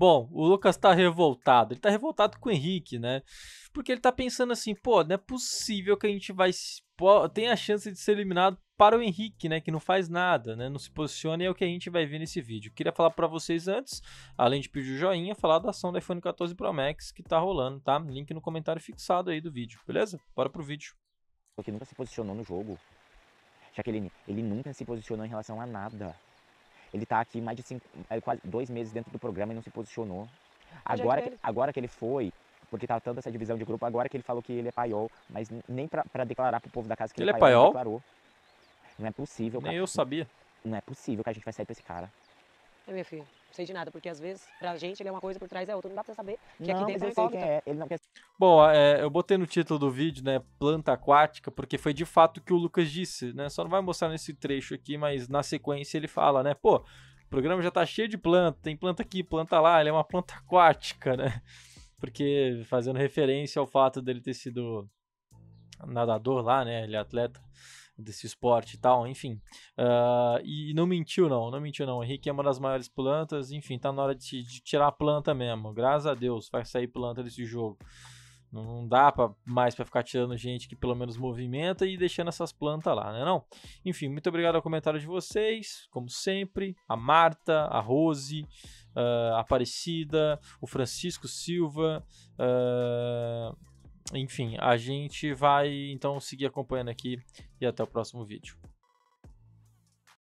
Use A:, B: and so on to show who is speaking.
A: Bom, o Lucas tá revoltado. Ele tá revoltado com o Henrique, né? Porque ele tá pensando assim, pô, não é possível que a gente vai tem a chance de ser eliminado para o Henrique, né, que não faz nada, né, não se posiciona e é o que a gente vai ver nesse vídeo. Queria falar para vocês antes, além de pedir o joinha, falar da ação do iPhone 14 Pro Max que tá rolando, tá? Link no comentário fixado aí do vídeo, beleza? Bora pro vídeo.
B: Porque nunca se posicionou no jogo. Jaqueline, ele nunca se posicionou em relação a nada. Ele está aqui mais de cinco, é, quase dois meses dentro do programa e não se posicionou. Agora, é que agora que ele foi, porque tá tava toda essa divisão de grupo, agora que ele falou que ele é paiol, mas nem para declarar pro povo da casa que ele, ele é paiol, paiol? Não, não é possível, cara. Nem eu sabia. Não é possível que a gente vai sair pra esse cara. É, minha filha, não sei de nada, porque às vezes, pra gente, ele é uma coisa, por trás é outra. Não dá pra saber que não, aqui dentro é sei é. Ele não quer...
A: Bom, é, eu botei no título do vídeo, né, planta aquática, porque foi de fato o que o Lucas disse, né? Só não vai mostrar nesse trecho aqui, mas na sequência ele fala, né? Pô, o programa já tá cheio de planta, tem planta aqui, planta lá, ele é uma planta aquática, né? Porque fazendo referência ao fato dele ter sido nadador lá, né? Ele é atleta desse esporte e tal, enfim. Uh, e não mentiu, não, não mentiu, não. O Henrique é uma das maiores plantas, enfim, tá na hora de, de tirar a planta mesmo. Graças a Deus, vai sair planta desse jogo. Não dá pra, mais para ficar tirando gente que pelo menos movimenta e deixando essas plantas lá, né não? Enfim, muito obrigado ao comentário de vocês, como sempre. A Marta, a Rose, uh, a Aparecida, o Francisco Silva, ah, enfim, a gente vai então seguir acompanhando aqui e até o próximo vídeo.